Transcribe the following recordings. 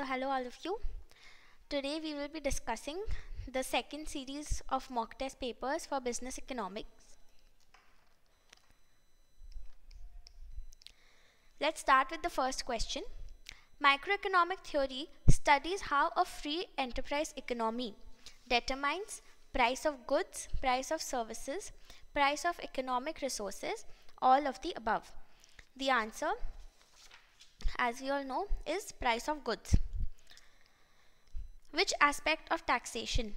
So hello all of you. Today we will be discussing the second series of mock test papers for business economics. Let's start with the first question. Microeconomic theory studies how a free enterprise economy determines price of goods, price of services, price of economic resources, all of the above. The answer, as we all know, is price of goods. Which aspect of taxation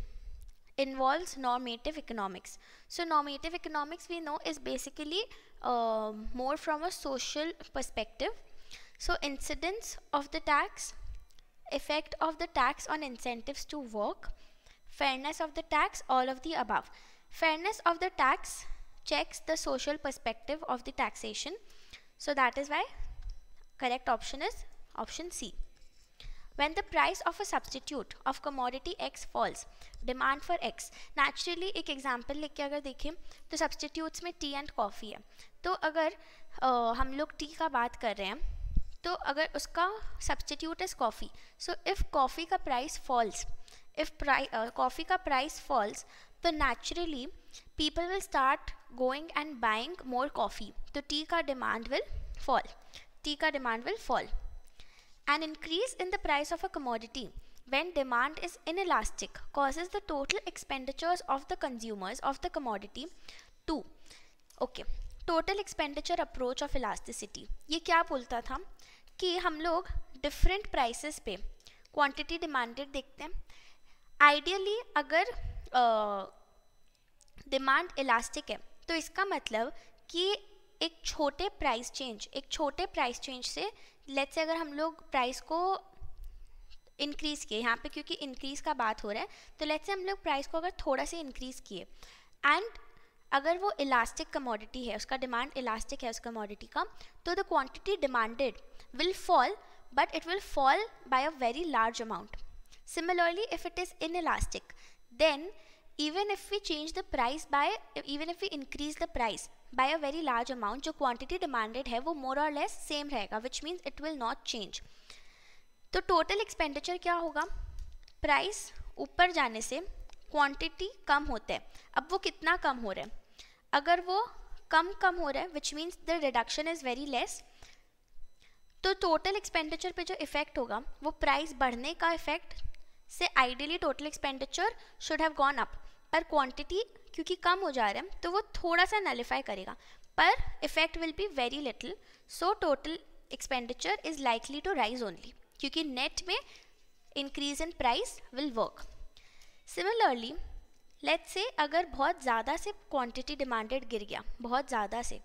involves normative economics? So normative economics we know is basically uh, more from a social perspective. So incidence of the tax, effect of the tax on incentives to work, fairness of the tax, all of the above. Fairness of the tax checks the social perspective of the taxation. So that is why correct option is option C. When the price of a substitute of commodity X falls, demand for X. Naturally एक example लेके अगर देखें तो substitutes में tea and coffee है तो अगर uh, हम लोग tea का बात कर रहे हैं तो अगर उसका substitute is coffee so if coffee का प्राइस फॉल्स इफ़ कॉफ़ी का प्राइस फॉल्स तो naturally people will start going and buying more coffee तो टी का डिमांड विल फॉल टी का demand will fall An increase in the price of a commodity when demand is inelastic causes the total expenditures of the consumers of the commodity to okay total expenditure approach of elasticity ये क्या बोलता था कि हम लोग different prices पे quantity demanded देखते हैं आइडियली अगर डिमांड uh, इलास्टिक है तो इसका मतलब कि एक छोटे प्राइस चेंज एक छोटे प्राइस चेंज से लेट्स से अगर हम लोग प्राइस को इंक्रीज़ किए यहाँ पे क्योंकि इंक्रीज़ का बात हो रहा है तो लेट्स से हम लोग प्राइस को अगर थोड़ा सा इंक्रीज़ किए एंड अगर वो इलास्टिक कमोडिटी है उसका डिमांड इलास्टिक है उस कमोडिटी का तो the quantity demanded will fall but it will fall by a very large amount similarly if it is inelastic then even if we change the price by even if we increase the price by a very large amount जो quantity demanded है वो more or less same रहेगा which means it will not change तो total expenditure क्या होगा price ऊपर जाने से quantity कम होता है अब वो कितना कम हो रहा है अगर वो कम कम हो रहा है which means the reduction is very less तो टोटल एक्सपेंडिचर पे जो इफ़ेक्ट होगा वो प्राइस बढ़ने का इफ़ेक्ट से ideally total expenditure should have gone up पर क्वांटिटी क्योंकि कम हो जा रहे हैं तो वो थोड़ा सा नलीफाई करेगा पर effect will be very little so total expenditure is likely to rise only क्योंकि नेट में increase in price will work similarly let say अगर बहुत ज़्यादा से क्वांटिटी डिमांडेड गिर गया बहुत ज़्यादा से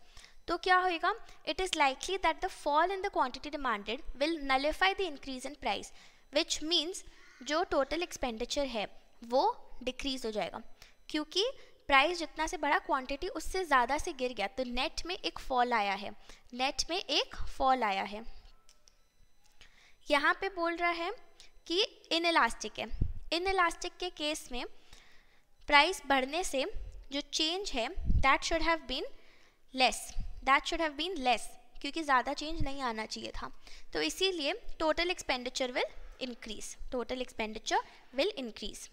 तो क्या होएगा it is likely that the fall in the quantity demanded will nullify the increase in price which means जो टोटल एक्सपेंडिचर है वो डिक्रीज हो जाएगा क्योंकि प्राइस जितना से बड़ा क्वांटिटी उससे ज़्यादा से गिर गया तो नेट में एक फॉल आया है नेट में एक फॉल आया है यहाँ पे बोल रहा है कि इन इलास्टिक है इन इलास्टिक के केस में प्राइस बढ़ने से जो चेंज है that should have been less that should have been less क्योंकि ज़्यादा चेंज नहीं आना चाहिए था तो इसीलिए total expenditure will increase total expenditure will increase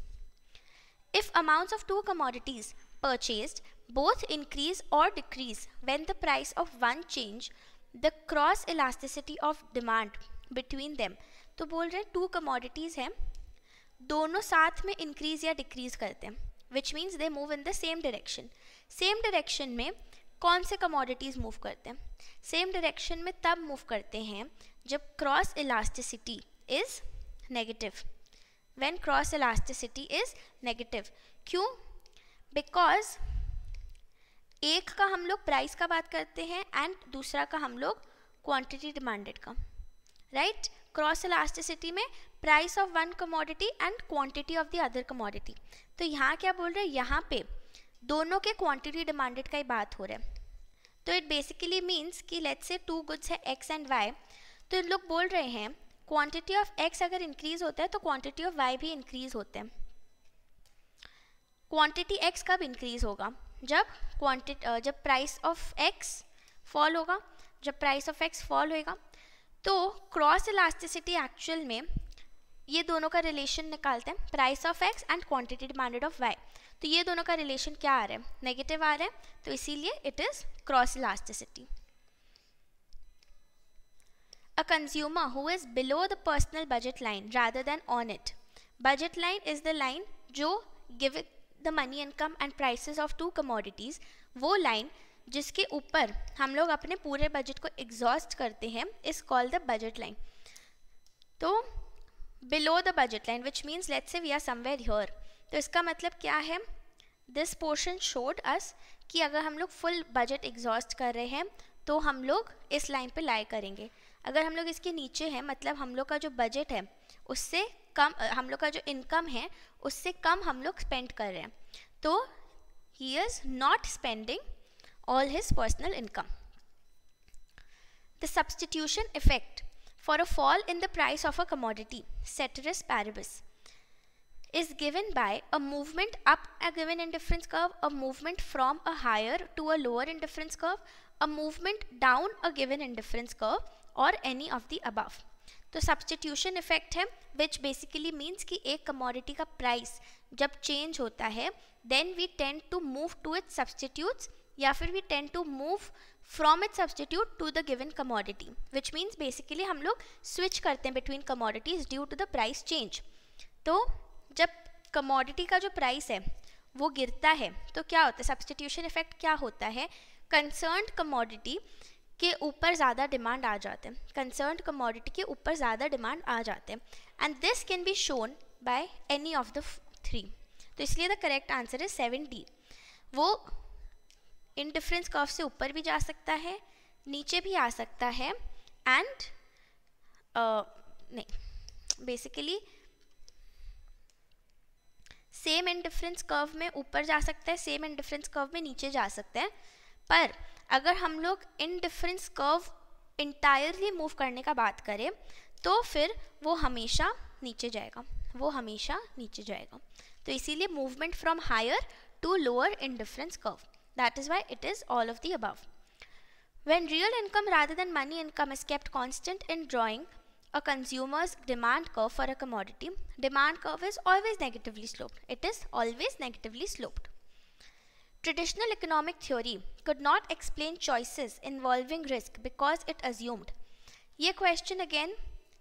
if amounts of two commodities purchased both increase or decrease when the price of one change the cross elasticity of demand between them to bol rahe two commodities hain dono sath mein increase ya decrease karte hain which means they move in the same direction same direction mein कौन से commodities move करते हैं same direction में तब move करते हैं जब cross elasticity is negative when cross elasticity is negative क्यों because एक का हम लोग प्राइस का बात करते हैं एंड दूसरा का हम लोग क्वान्टिटी डिमांडेड का राइट क्रॉस इलास्टिसिटी में price of one commodity and quantity of the other commodity तो यहाँ क्या बोल रहे हैं यहाँ पे दोनों के क्वान्टिटी डिमांडेड का ही बात हो रहा है तो इट बेसिकली मीन्स कि लेट्स से टू गुड्स है एक्स एंड वाई तो इन लोग बोल रहे हैं क्वांटिटी ऑफ एक्स अगर इंक्रीज होता है तो क्वांटिटी ऑफ वाई भी इंक्रीज होते हैं क्वांटिटी एक्स कब इंक्रीज होगा जब क्वांटिटी जब प्राइस ऑफ एक्स फॉल होगा जब प्राइस ऑफ एक्स फॉल होएगा तो क्रॉस इलास्टिसिटी एक्चुअल में ये दोनों का रिलेशन निकालते हैं price of X and quantity demanded of Y तो ये दोनों का रिलेशन क्या आ रहा है नेगेटिव आ रहा है तो इसीलिए it is cross elasticity a consumer who is below the personal budget line rather than on it. Budget line is the line जो give the money income and prices of two commodities वो line जिसके ऊपर हम लोग अपने पूरे budget को exhaust करते हैं is call the budget line तो below the budget line which means let's say we are somewhere here तो इसका मतलब क्या है दिस पोर्शन शोड अस कि अगर हम लोग फुल बजट एग्जॉस्ट कर रहे हैं तो हम लोग इस लाइन पे लाई करेंगे अगर हम लोग इसके नीचे हैं मतलब हम लोग का जो बजट है उससे कम हम लोग का जो इनकम है उससे कम हम लोग स्पेंड कर रहे हैं तो he is not spending all his personal income. The substitution effect for a fall in the price of a commodity, ceteris paribus, is given by a movement up a given indifference curve, a movement from a higher to a lower indifference curve, a movement down a given indifference curve, और any of the above तो substitution effect है which basically means कि एक commodity का price जब change होता है then we tend to move to its substitutes या फिर we tend to move from it substitute to the given commodity which means basically हम लोग स्विच करते हैं between commodities due to the price change तो जब कमोडिटी का जो प्राइस है वो गिरता है तो क्या होता है सब्सटीट्यूशन इफेक्ट क्या होता है कंसर्न कमोडिटी के ऊपर ज़्यादा डिमांड आ जाते हैं कंसर्न कमोडिटी के ऊपर ज़्यादा डिमांड आ जाते हैं and this can be shown by any of the three तो इसलिए द करेक्ट आंसर है सेवन डी वो इन डिफरेंस कॉफ से ऊपर भी जा सकता है नीचे भी आ सकता है एंड uh, नहीं basically same indifference curve में ऊपर जा सकता है सेम एंड डिफरेंस कर्व में नीचे जा सकता है पर अगर हम लोग indifference curve entirely move करने का बात करें तो फिर वो हमेशा नीचे जाएगा वो हमेशा नीचे जाएगा तो इसीलिए movement from higher to lower indifference curve that is why it is all of the above when real income rather than money income is kept constant in drawing a consumer's demand curve for a commodity demand curve is always negatively sloped it is always negatively sloped Traditional economic theory could not explain choices involving risk because it assumed. ये question again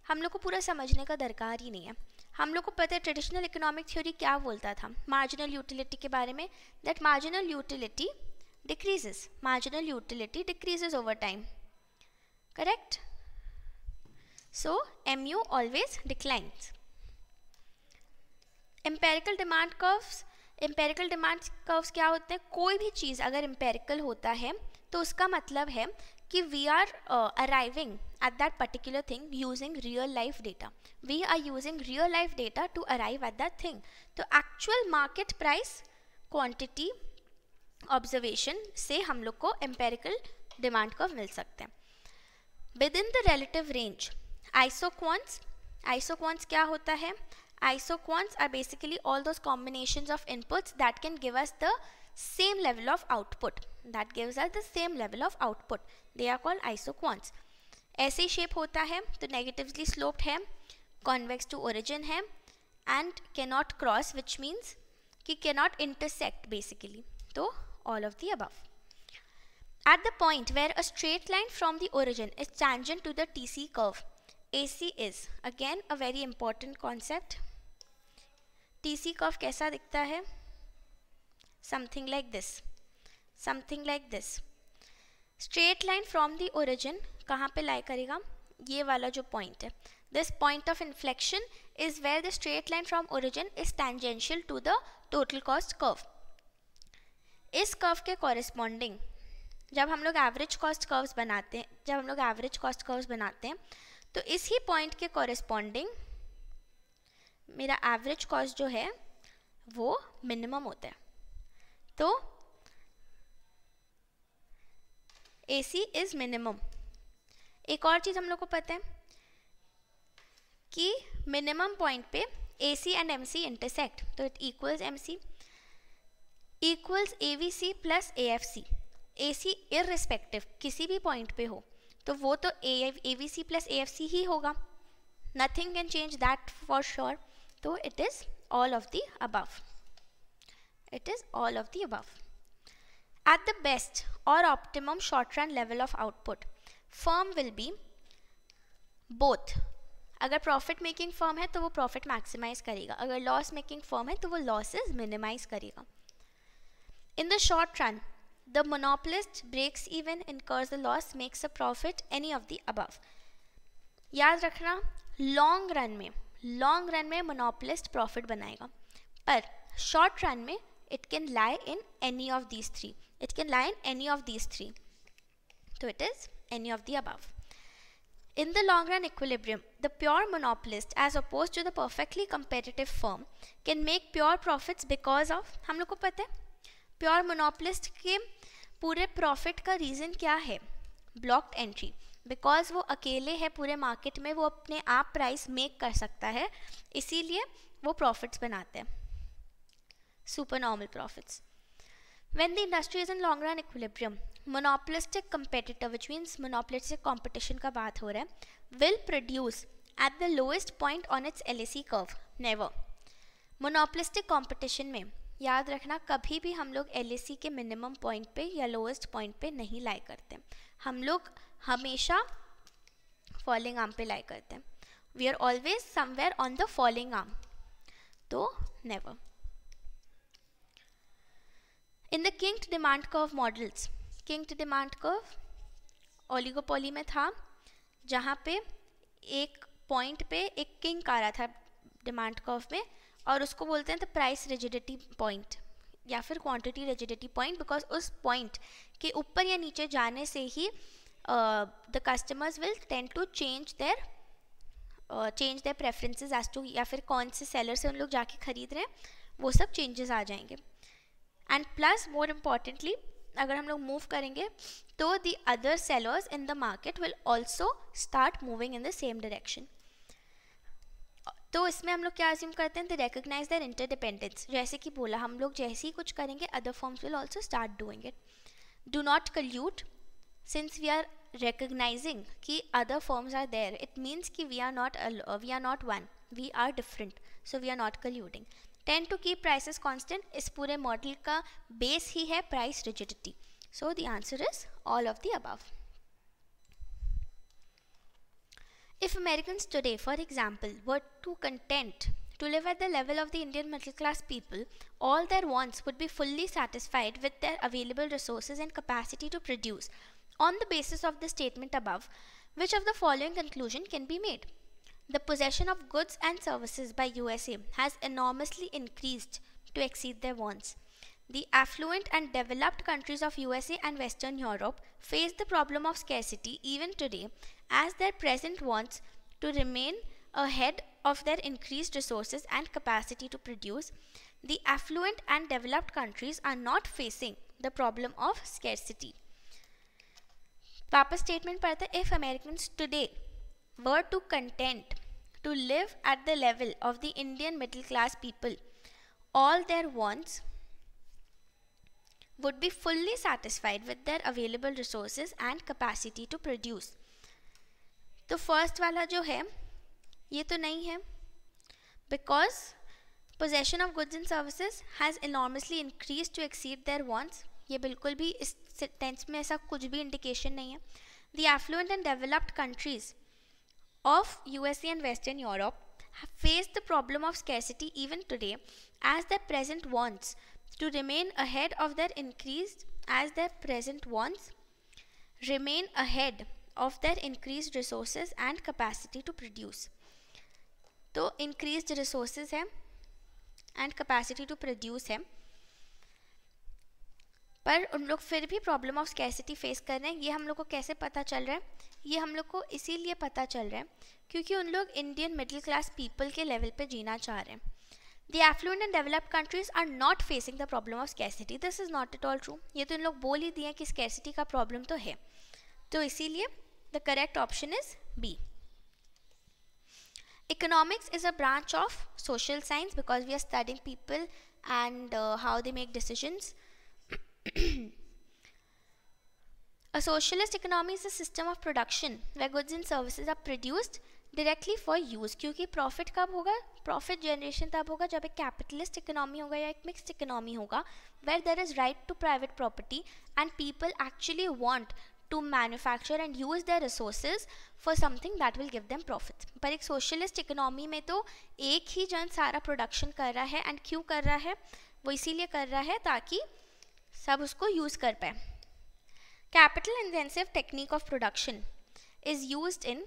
हम लोग को पूरा समझने का दरकार ही नहीं है हम लोग को पता है ट्रेडिशनल इकोनॉमिक थ्योरी क्या बोलता था मार्जिनल यूटिलिटी के बारे में that marginal utility decreases marginal utility decreases over time correct so M U always declines empirical demand curves empirical demand curves क्या होते हैं कोई भी चीज़ अगर एम्पेरिकल होता है तो उसका मतलब है कि we are arriving at that particular thing using real life data we are using real life data to arrive at that thing तो actual market price quantity observation से हम लोग को एम्पेरिकल डिमांड कर्व मिल सकते हैं within the relative range isoquants isoquants क्या होता है Isoquants are basically all those combinations of inputs that can give us the same level of output. That gives us the same level of output. They are called isoquants. ऐसे shape होता है तो negatively sloped है convex to origin है and cannot cross which means कि cannot intersect basically. तो all of the above. At the point where a straight line from the origin is tangent to the TC curve AC is again a very important concept. TC curve कैसा दिखता है Something like this. Something like this. Straight line from the origin कहाँ पे लाई करेगा ये वाला जो point है this point of inflection is where the straight line from origin is tangential to the total cost curve इस कर्व के corresponding जब हम लोग एवरेज कॉस्ट कर्व्स बनाते हैं जब हम लोग एवरेज कॉस्ट कर्व्स बनाते हैं तो इस ही पॉइंट के कॉरेस्पॉन्डिंग मेरा एवरेज कॉस्ट जो है वो मिनिमम होता है तो ए सी इज़ मिनिमम एक और चीज़ हम लोग को पता है कि मिनिमम पॉइंट पे A C and M C intersect तो it equals M C equals A V C plus A F C A C irrespective किसी भी पॉइंट पे हो तो वो तो A V C plus A F C ही होगा nothing can change that for sure तो it is all of the above it is all of the above at the best और optimum short run level of output firm will be both अगर profit making firm है तो वो profit maximise करेगा अगर loss making firm है तो वो लॉसेस मिनिमाइज करेगा in the short run the monopolist breaks even in incurs the loss makes a profit any of the above याद रखना लॉन्ग रन में लॉन्ग रन में मोनोपलिस्ट प्रॉफिट बनाएगा पर शॉर्ट रन में it can lie in any of these three it can lie in any of these three तो it is any of the above in the long run equilibrium the pure monopolist as oppose to the perfectly competitive firm can make pure profits because of हम लोग को पता है pure मोनोपलिस्ट के पूरे profit का reason क्या है ब्लॉक्ड एंट्री बिकॉज वो अकेले है पूरे मार्केट में वो अपने आप प्राइस मेक कर सकता है इसीलिए वो प्रॉफिट्स बनाते हैं super normal profits when the industry is in long run equilibrium monopolistic competitive which means monopolistic competition का बात हो रहा है will produce at the lowest point on its L A C curve never monopolistic competition में याद रखना कभी भी हम लोग एल के मिनिमम पॉइंट पे या लोएस्ट पॉइंट पे नहीं लाई करते हम लोग हमेशा फॉलिंग आर्म पे लाई करते हैं we are always somewhere on the falling arm तो never in the kinked demand curve models kinked demand curve oligopoly में था जहाँ पे एक पॉइंट पे एक किंग आ रहा था डिमांड कर्व में और उसको बोलते हैं द प्राइस रिजिडिटी पॉइंट या फिर क्वांटिटी रिजिडिटी पॉइंट बिकॉज उस पॉइंट के ऊपर या नीचे जाने से ही the customers will tend to change their change their preferences as to या फिर कौन से सेलर से उन लोग जाके खरीद रहे हैं वो सब चेंजेस आ जाएंगे एंड प्लस मोर इम्पॉर्टेंटली अगर हम लोग मूव करेंगे तो the other sellers in the market will also start moving in the same direction तो इसमें हम लोग क्या अज्यूम करते हैं द रिकग्नाइज दर इंटरडिपेंडेंस जैसे कि बोला हम लोग जैसे ही कुछ करेंगे other firms will also start doing it do not collude since we are recognising कि other firms are there it means कि we are not we are not one we are different so we are not colluding tend to keep prices constant इस पूरे model का base ही है price rigidity so the answer is all of the above If Americans today, for example, were too content to live at the level of the Indian middle class people, all their wants would be fully satisfied with their available resources and capacity to produce. On the basis of the statement above, which of the following conclusion can be made? The possession of goods and services by USA has enormously increased to exceed their wants. The affluent and developed countries of USA and Western Europe face the problem of scarcity even today as their present wants to remain ahead of their increased resources and capacity to produce, the affluent and developed countries are not facing the problem of scarcity. Papa's statement: पढ़ते if American today to to content to live at the level of the Indian middle class people all there would be fully satisfied with their available resources and capacity to produce. The first वाला जो है ये तो नहीं है because possession of goods and services has enormously increased to exceed their wants. ये बिल्कुल भी इस sentence में ऐसा The affluent and developed countries of USA and Western Europe have faced the problem of scarcity even today as their present wants to remain ahead of their increased as their present wants, remain ahead of their increased resources and capacity to produce. तो increased resources है and capacity to produce है पर उन लोग फिर भी problem of scarcity face कर रहे हैं ये हम लोग को कैसे पता चल रहा है ये हम लोग को इसीलिए पता चल रहा है क्योंकि उन लोग इंडियन मिडिल क्लास पीपल के लेवल पे जीना चाह रहे हैं The affluent and developed countries are not facing the problem of scarcity. This is not at all true. ये तो इन लोग बोल ही दिए कि scarcity का problem तो है तो इसीलिए the correct option is B. Economics is a branch of social science because we are studying people and uh, how they make decisions. a socialist economy is a system of production where goods and services are produced directly for use क्योंकि profit कब होगा profit generation तब होगा जब एक capitalist economy होगा या एक मिक्सड इकोनॉमी होगा where there is right to private property and people actually want to manufacture and use their resources for something that will give them profit पर एक सोशलिस्ट इकोनॉमी में तो एक ही जन सारा प्रोडक्शन कर रहा है एंड क्यों कर रहा है वो इसीलिए कर रहा है ताकि सब उसको यूज़ कर पाए capital intensive technique of production is use in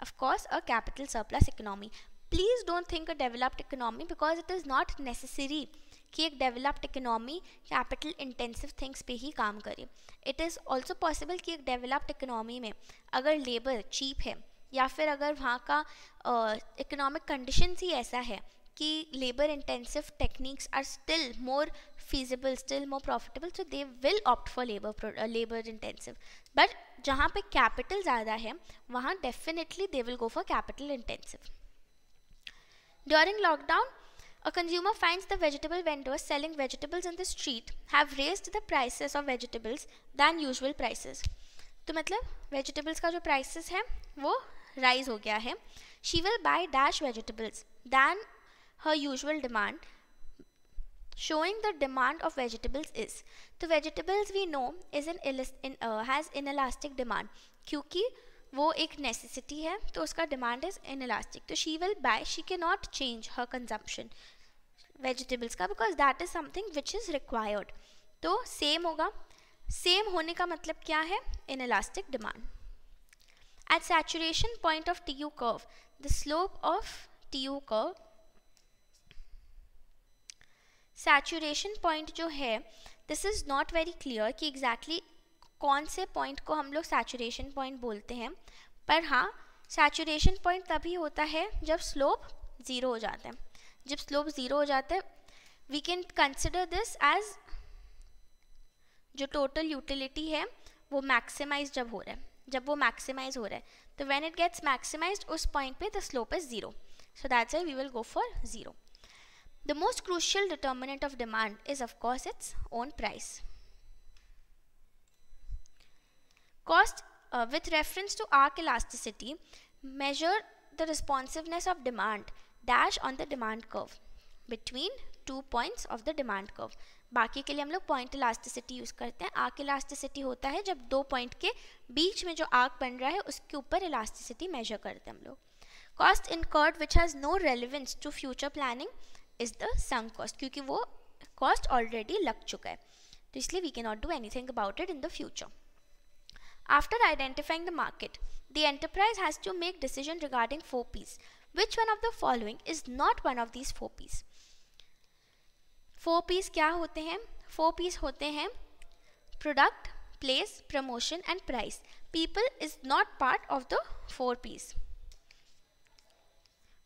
Of course, a capital surplus economy. Please don't think a developed economy because it is not necessary कि एक developed economy capital intensive things पे ही काम करे it is also possible कि एक developed economy में अगर लेबर चीप है या फिर अगर वहाँ का इकोनॉमिक uh, कंडीशंस ही ऐसा है कि labour intensive techniques are still more feasible, still more profitable, so they will opt for labor labor intensive. But जहाँ पे कैपिटल ज़्यादा है वहाँ definitely they will go for capital intensive during lockdown a consumer finds the vegetable vendors selling vegetables in the street have raised the prices of vegetables than usual prices तो मतलब vegetables का जो prices है वो rise हो गया है she will buy dash vegetables than her usual demand showing the demand of vegetables is तो vegetables we know is an in, uh, has inelastic demand क्योंकि वो एक नेसेसिटी है तो उसका डिमांड इज इनलास्टिक तो शी विल बाय शी के not change her consumption vegetables का because that is something which is required तो सेम होगा सेम होने का मतलब क्या है inelastic demand at saturation point of T U curve the slope of T U curve saturation point जो है this is not very clear कि एग्जैक्टली exactly कौन से पॉइंट को हम लोग सैचुरेशन पॉइंट बोलते हैं पर हाँ सैचुरेशन पॉइंट तभी होता है जब स्लोप ज़ीरो हो जाता है जब स्लोप ज़ीरो हो जाता है we can consider this as जो टोटल यूटिलिटी है वो मैक्सिमाइज जब हो रहा है जब वो मैक्सिमाइज हो रहा है तो व्हेन इट गेट्स मैक्सिमाइज्ड उस पॉइंट पे the slope is zero so that's we will go for zero The most crucial determinant of demand is of course its own price. Cost uh, with reference to arc elasticity measure the responsiveness of demand dash on the demand curve between two points of the demand curve. बाकी के लिए हम लोग point elasticity use करते हैं arc elasticity होता है जब दो पॉइंट के बीच में जो आर्क बन रहा है उसके ऊपर इलास्टिसिटी मेजर करते हैं हम लोग cost incurred which has no relevance to future planning is the sunk cost क्योंकि वो कॉस्ट ऑलरेडी लग चुका है तो इसलिए we can not do anything about it in the future after identifying the market the enterprise has to make decision regarding four Ps which one of the following is not one of these four Ps four Ps क्या होते हैं four Ps होते हैं product place promotion and price people is not part of the four Ps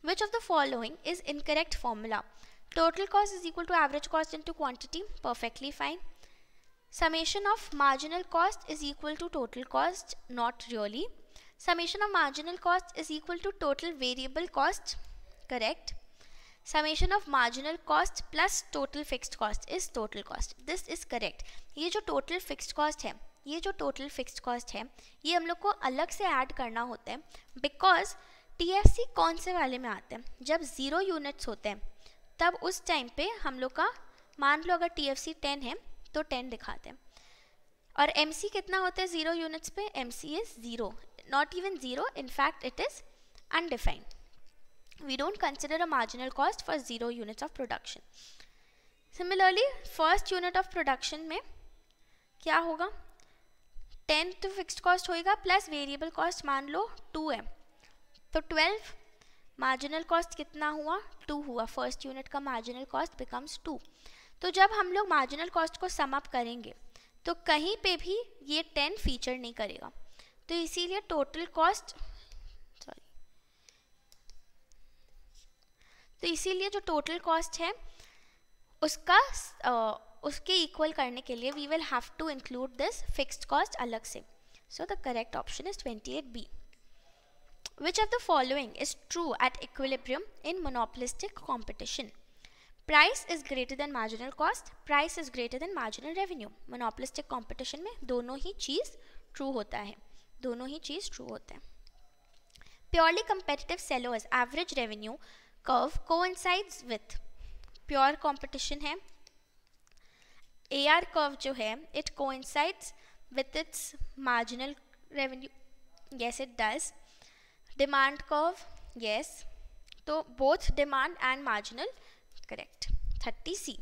Which of the following is incorrect formula total cost is equal to average cost into quantity perfectly fine summation of marginal cost is equal to total cost not really summation of marginal cost is equal to total variable cost correct summation of marginal cost plus total fixed cost is total cost this is correct ये जो total fixed cost है ये जो total fixed cost है ये हम लोग को अलग से add करना होता है because TFC कौन से वाले में आते हैं जब ज़ीरो यूनिट्स होते हैं तब उस टाइम पे हम लोग का मान लो अगर टी एफ सी टेन है तो टेन दिखाते हैं और एम सी कितना होता है ज़ीरो यूनिट्स पे M C is zero not even zero in fact it is undefined we don't consider a marginal cost for zero units of production similarly first unit of production में क्या होगा ten तो fixed cost होएगा plus variable cost मान लो to है तो twelve marginal cost कितना हुआ टू हुआ फर्स्ट यूनिट का मार्जिनल कॉस्ट बिकम्स टू तो जब हम लोग मार्जिनल कॉस्ट को समअप करेंगे तो कहीं पे भी ये टेन फीचर नहीं करेगा तो इसीलिए टोटल कॉस्ट सॉरी तो इसीलिए जो टोटल कॉस्ट है उसका आ, उसके इक्वल करने के लिए we will have to include this fixed cost अलग से so the correct option is twenty eight B Which of the following is true at equilibrium in monopolistic competition? Price is greater than marginal cost. Price is greater than marginal revenue. Monopolistic competition में दोनों ही चीज़ true होता है. दोनों ही चीज़ true होता है. Purely competitive sellers average revenue curve coincides with pure competition है. AR curve जो है, it coincides with its marginal revenue. Yes, it does. Demand curve yes तो both demand and marginal correct thirty C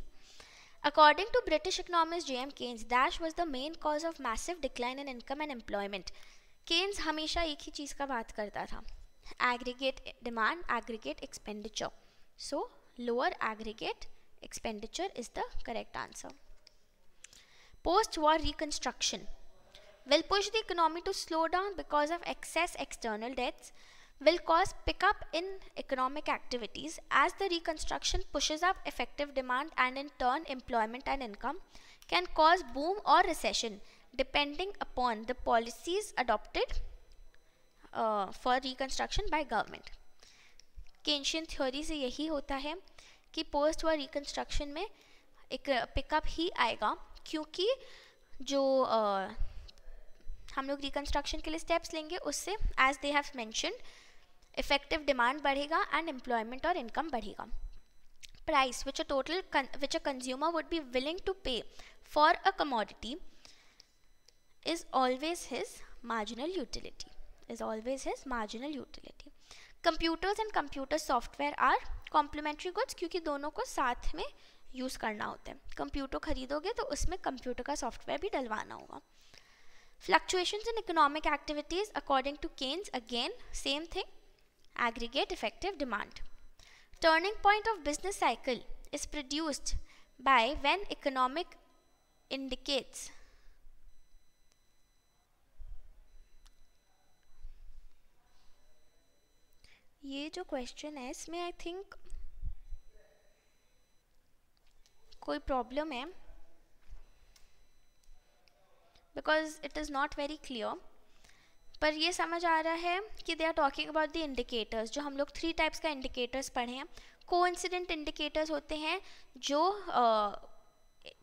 according to British economist J M Keynes dash was the main cause of massive decline in income and employment Keynes हमेशा एक ही चीज़ का बात करता था aggregate demand aggregate expenditure so lower aggregate expenditure is the correct answer post war reconstruction will push the economy to slow down because of excess external debts, will cause pickup in economic activities as the reconstruction pushes up effective demand and in turn employment and income can cause boom or recession depending upon the policies adopted uh, for reconstruction by government. Keynesian theory से यही होता है कि post war reconstruction में एक pickup ही आएगा क्योंकि uh, हम लोग रिकन्स्ट्रक्शन के लिए स्टेप्स लेंगे उससे as they have mention effective demand बढ़ेगा एंड एम्प्लॉयमेंट और इनकम बढ़ेगा price which a total which a consumer would be willing to pay for a commodity is always his marginal utility is always his marginal utility computers and computer software are complementary goods क्योंकि दोनों को साथ में use करना होता है computer खरीदोगे तो उसमें कंप्यूटर का सॉफ्टवेयर भी डलवाना होगा Fluctuations in economic activities according to Keynes again same thing aggregate effective demand. Turning point of business cycle is produced by when economic indicates ये जो क्वेश्चन है इसमें आई थिंक कोई प्रॉब्लम है because it is not very clear पर ये समझ आ रहा है कि they are talking about the indicators जो हम लोग थ्री टाइप्स का इंडिकेटर्स पढ़े हैं को इंसिडेंट इंडिकेटर्स होते हैं जो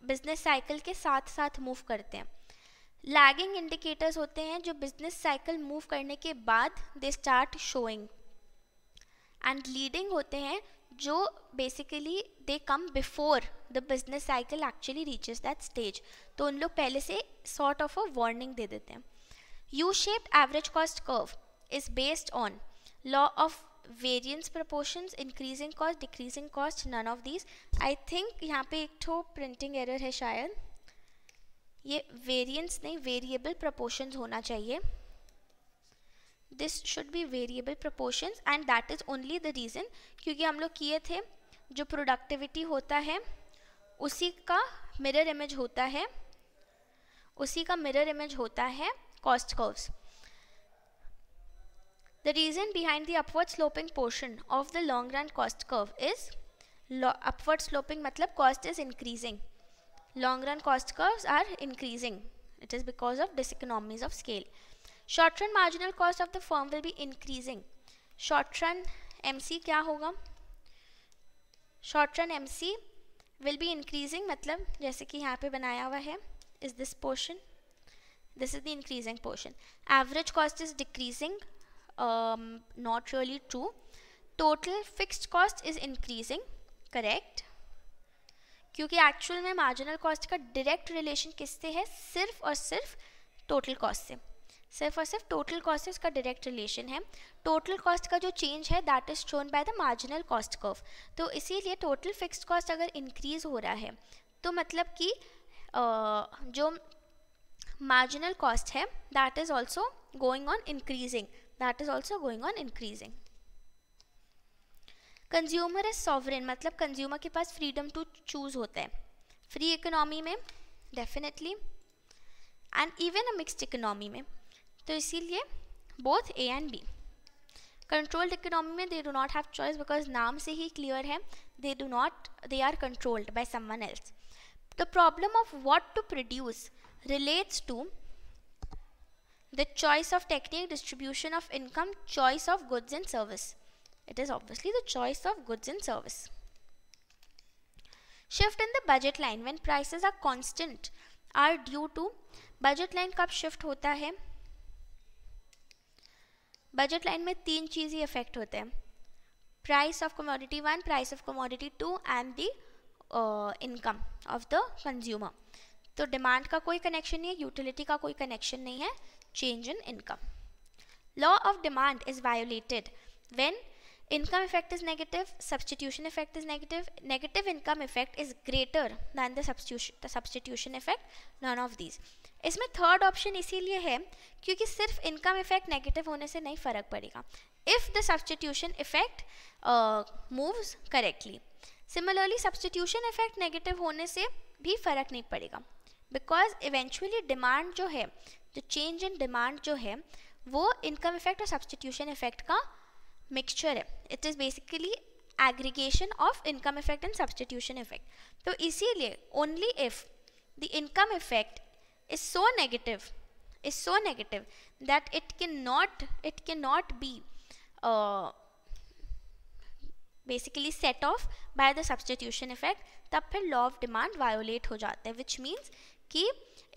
बिजनेस uh, साइकिल के साथ साथ मूव करते हैं लैगिंग इंडिकेटर्स होते हैं जो बिजनेस साइकिल मूव करने के बाद they start showing and leading होते हैं जो basically they come before the business cycle actually reaches that stage तो उन लोग पहले से सॉर्ट ऑफ अ वार्निंग दे देते हैं U shaped average cost curve is based on law of variance proportions increasing cost decreasing cost none of these I think यहाँ पे एक ठो प्रिंटिंग एरर है शायद ये वेरियंस नहीं वेरिएबल प्रपोर्शंस होना चाहिए this should be variable proportions and that is only the reason क्योंकि हम लोग किए थे जो प्रोडक्टिविटी होता है उसी का मिरर इमेज होता है उसी का मिरर इमेज होता है cost curves the reason behind the upward sloping portion of the long run cost curve is upward sloping मतलब cost is increasing long run cost curves are increasing it is because of diseconomies of scale short run marginal cost of the firm will be increasing short run M C क्या होगा short run M C will be increasing मतलब जैसे कि यहाँ पे बनाया हुआ है is this portion this is the increasing portion average cost is decreasing not really true total fixed cost is increasing correct क्योंकि एक्चुअल में मार्जिनल कॉस्ट का डायरेक्ट रिलेशन किससे है सिर्फ और सिर्फ टोटल कॉस्ट से सिर्फ और सिर्फ टोटल कॉस्ट से उसका डायरेक्ट रिलेशन है टोटल कॉस्ट का जो चेंज है that is shown by the marginal cost curve तो इसीलिए टोटल फिक्स्ड कॉस्ट अगर इंक्रीज हो रहा है तो मतलब कि जो मार्जिनल कॉस्ट है that is also going on increasing that is also going on increasing consumer is sovereign मतलब कंज्यूमर के पास फ्रीडम टू चूज होता है फ्री इकोनॉमी में definitely and even a mixed economy में तो इसीलिए both A and B controlled economy में they do not have choice because नाम से ही क्लियर है they do not they are controlled by someone else the problem of what to produce relates to the choice of technique distribution of income choice of goods and service it is obviously the choice of goods and service shift in the budget line when prices are constant are due to budget line कब shift होता है budget line में तीन चीज़ ही effect होते हैं price of commodity one price of commodity two and the income of the consumer तो demand का कोई कनेक्शन नहीं है यूटिलिटी का कोई कनेक्शन नहीं है change in income law of demand is violated when income effect is negative substitution effect is negative negative income effect is greater than the substitution the substitution effect none of these इसमें third option इसीलिए है क्योंकि सिर्फ income effect negative होने से नहीं फ़र्क पड़ेगा if the substitution effect moves correctly similarly substitution effect negative होने से भी फ़र्क नहीं पड़ेगा बिकॉज इवेंचुअली डिमांड जो है जो चेंज इन डिमांड जो है वो इनकम इफेक्ट और सब्सटीट्यूशन इफेक्ट का मिक्सचर है it is basically aggregation of income effect and substitution effect तो इसीलिए only if the income effect is so negative is so negative that it can not it can not be basically set off by the substitution effect तब फिर law of demand violate हो जाता है which means कि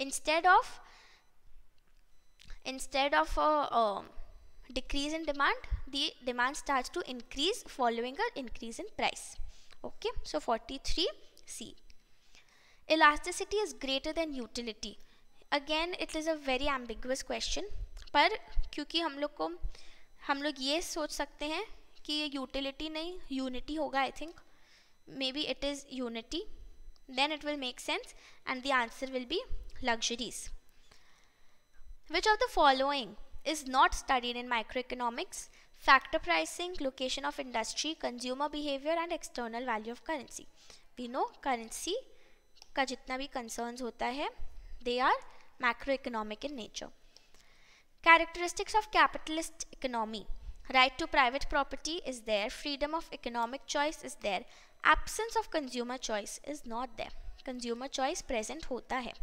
instead of instead of decrease in demand, the demand starts to increase following a increase in price. Okay, so 43 c Elasticity is greater than utility. Again, it is a very ambiguous question. par kyunki hum log ko hum log ye soch sakte hain ki ye utility nahi unity hoga i think maybe it is unity then it will make sense and the answer will be luxuries. Which of the following is not studied in microeconomics, factor pricing, location of industry, consumer behavior and external value of currency. We know currency ka jitna bhi concerns hota hai they are macroeconomic in nature. Characteristics of capitalist economy. Right to private property is there. Freedom of economic choice is there. Absence of consumer choice is not there. Consumer choice present hota hai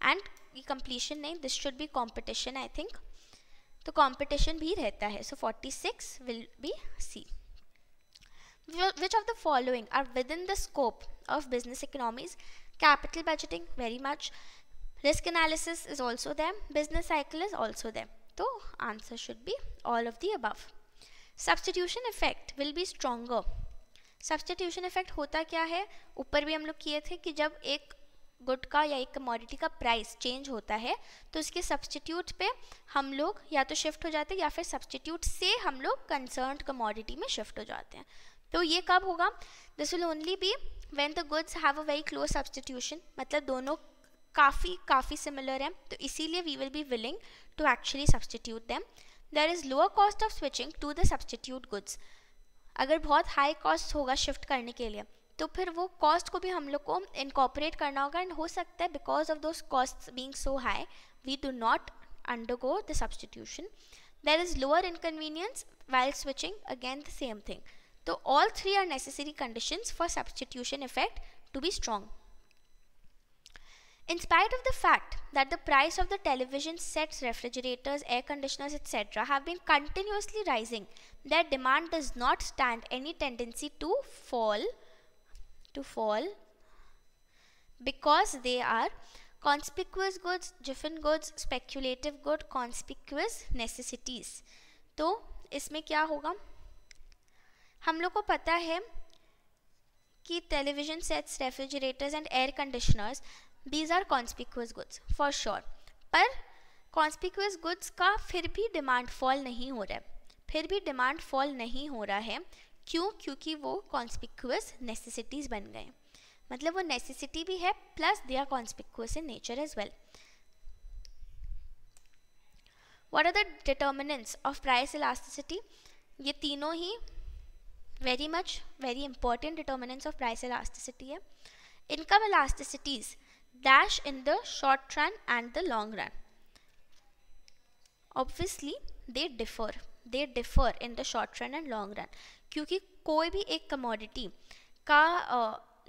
And completion name this should be competition I think. तो competition भी रहता है so 46 will be C which of the following are within the scope of business economies capital budgeting very much risk analysis is also them business cycle is also them तो answer should be all of the above substitution effect will be stronger substitution effect होता क्या है ऊपर भी हम लोग किए थे कि जब एक गुड का या एक कमोडिटी का प्राइस चेंज होता है तो उसके सब्सटीट्यूट पे हम लोग या तो शिफ्ट हो जाते हैं या फिर सब्सटीट्यूट से हम लोग कंसर्न कमोडिटी में शिफ्ट हो जाते हैं तो ये कब होगा this will only be when the goods have a very close substitution मतलब दोनों काफ़ी काफ़ी सिमिलर हैं तो इसीलिए we will be willing to actually substitute them there is lower cost of switching to the substitute goods अगर बहुत high cost होगा शिफ्ट करने के लिए तो फिर वो कॉस्ट को भी हम लोग को इनकॉपरेट करना होगा एंड हो सकता है because of those cost being so high we do not undergo the substitution there is lower inconvenience well switching again the same thing तो all three are necessary conditions for substitution effect to be strong. In spite of the fact that the price of the television sets, refrigerators, air conditioners, etc. have been continuously rising, their demand does not stand any tendency to fall to fall because they are conspicuous goods, Giffen goods, speculative good, conspicuous necessities. तो इसमें क्या होगा हम लोग को पता है कि television sets refrigerators and air conditioners these are conspicuous goods for sure पर कॉन्स्पिक्यूस गुड्स का फिर भी डिमांड फॉल नहीं हो रहा है फिर भी डिमांड फॉल नहीं हो रहा है क्यों क्योंकि वो कॉन्स्पिक्यूस नेसेसिटीज़ बन गए मतलब वो नेसेसिटी भी है plus they are conspicuous in nature as well what are the determinants of price elasticity ये तीनों ही very much very important determinants of price elasticity है income elasticities dash in the short run and the long run obviously they differ they differ in the short run and long run क्योंकि कोई भी एक commodity का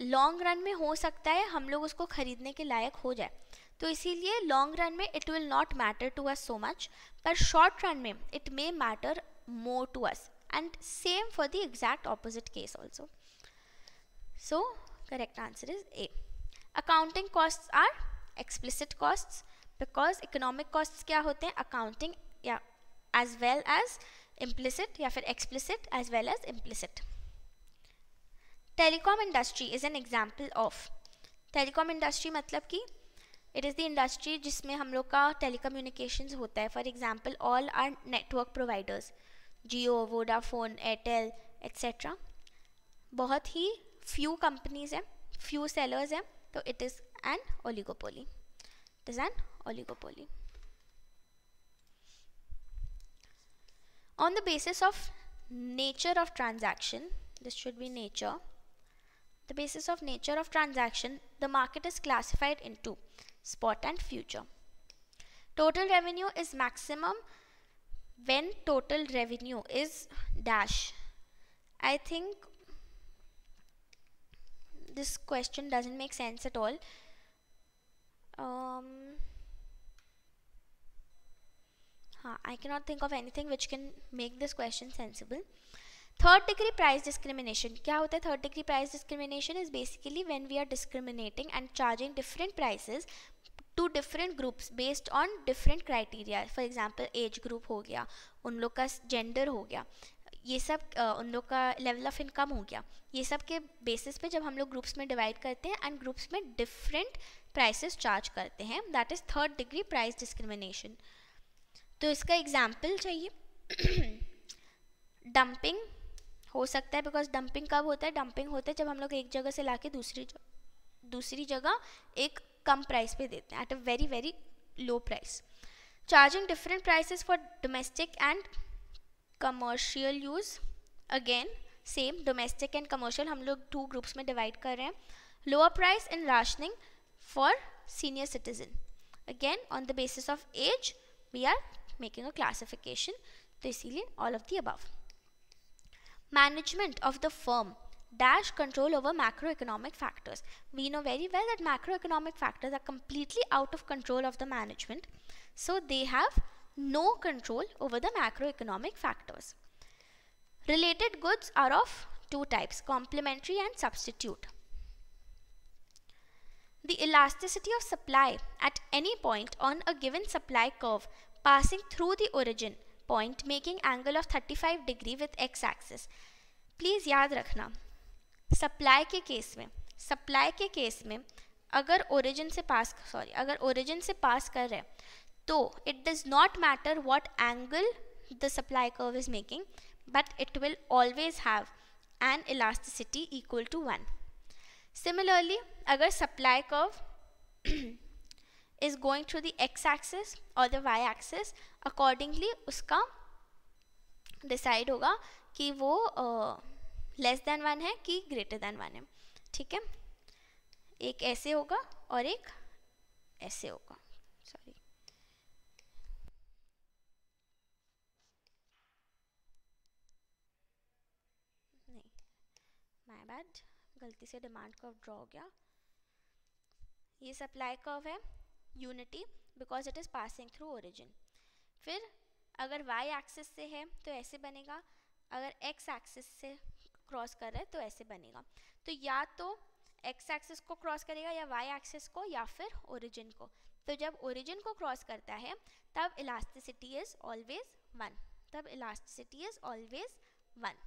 long run में हो सकता है हम लोग उसको ख़रीदने के लायक हो जाए तो इसीलिए लॉन्ग रन में it will not matter to us so much पर शॉर्ट रन में it may matter more to us and same for the exact opposite case also so correct answer is A accounting cost are explicit costs because economic costs क्या होते हैं accounting या as well as implicit या फिर explicit as well as implicit telecom industry is an example of telecom industry मतलब कि it is the industry जिसमें हम लोग का टेलीकम्युनिकेशन होता है for example all are network providers Jio Vodafone Airtel etcetera बहुत ही फ्यू कंपनीज हैं फ्यू सेलर्स हैं तो it is an oligopoly it is an oligopoly on the basis of nature of transaction this should be nature the basis of nature of transaction the market is classified into spot and future total revenue is maximum when total revenue is dash I think this question doesn't make sense at all um, हाँ I cannot think of anything which can make this question sensible. Third degree price discrimination क्या होता है third degree price discrimination is basically when we are discriminating and charging different prices to different groups based on different criteria for example age group हो गया उन लोग का gender हो गया ये सब उन लोग का लेवल ऑफ इनकम हो गया ये सब के बेसिस पे जब हम लोग ग्रुप्स में डिवाइड करते हैं एंड ग्रुप्स में डिफरेंट प्राइसेस चार्ज करते हैं that is third degree price discrimination तो इसका एग्जाम्पल चाहिए डंपिंग हो सकता है बिकॉज डंपिंग कब होता है डंपिंग होता है जब हम लोग एक जगह से लाके दूसरी दूसरी जगह एक कम प्राइस पे देते हैं at a very very low price charging different prices for domestic and commercial use again same domestic and commercial हम लोग टू ग्रुप्स में डिवाइड कर रहे हैं lower price in rationing for senior citizen again on the basis of age we are making a classification तो इसीलिए all of the above. Management of the firm dash control over macroeconomic factors. We know very well that macroeconomic factors are completely out of control of the management. So they have no control over the macroeconomic factors. Related goods are of two types, complementary and substitute. The elasticity of supply at any point on a given supply curve passing through the origin point making angle of 35 degree with x axis please याद रखना supply के case में supply के case में अगर origin से पास sorry अगर origin से पास कर रहे तो it does not matter what angle the supply curve is making but it will always have an elasticity equal to one similarly अगर supply curve is going through the x axis और the y axis accordingly उसका decide होगा कि वो less than one है कि greater than one है ठीक है एक ऐसे होगा और एक ऐसे होगा सॉरी माय बैड गलती से डिमांड कर्व ड्रॉ हो गया ये सप्लाई कर्व है unity because it is passing through origin फिर अगर वाई एक्सिस से है तो ऐसे बनेगा अगर एक्स एक्सिस से क्रॉस कर रहा है तो ऐसे बनेगा तो या तो एक्स एक्सिस को क्रॉस करेगा या वाई एक्सिस को या फिर ओरिजिन को तो जब ओरिजिन को क्रॉस करता है तब इलास्टिसिटी इज़ ऑलवेज वन तब elasticity is always one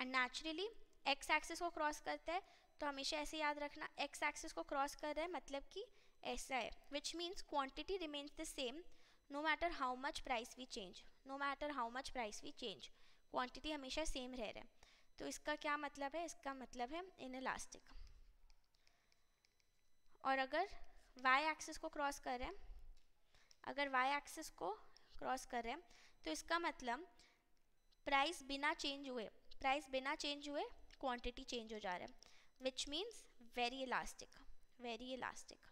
and naturally x axis को क्रॉस करता है तो हमेशा ऐसे याद रखना एक्स एक्सिस को क्रॉस कर रहा है मतलब कि ऐसा है which means quantity remains the same no matter how much price we change no matter how much price we change quantity हमेशा सेम रह रहा है तो इसका क्या मतलब है इसका मतलब है इन इलास्टिक और अगर वाई एक्सिस को क्रॉस कर रहे हैं अगर वाई एक्सिस को क्रॉस कर रहे हैं तो इसका मतलब प्राइस बिना चेंज हुए प्राइस बिना चेंज हुए क्वांटिटी चेंज हो जा रहा है which means very elastic very elastic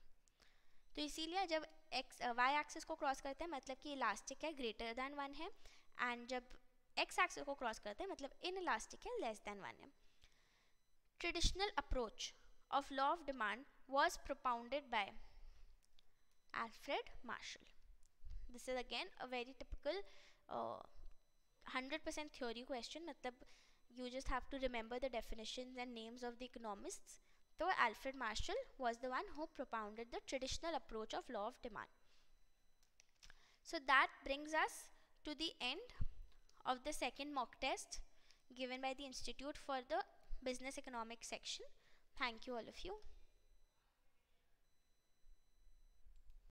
तो इसीलिए जब एक्स वाई एक्सिस को क्रॉस करते हैं मतलब कि इलास्टिक है ग्रेटर दैन वन है एंड जब एक्स एक्सिस को क्रॉस करते हैं मतलब इन इलास्टिक है लेस दैन वन है traditional approach of law of demand was propounded by Alfred Marshall this is again a very typical hundred percent theory question मतलब You just have to remember the definitions and names of the economists, though Alfred Marshall was the one who propounded the traditional approach of law of demand. So that brings us to the end of the second mock test given by the Institute for the Business Economics section. Thank you all of you.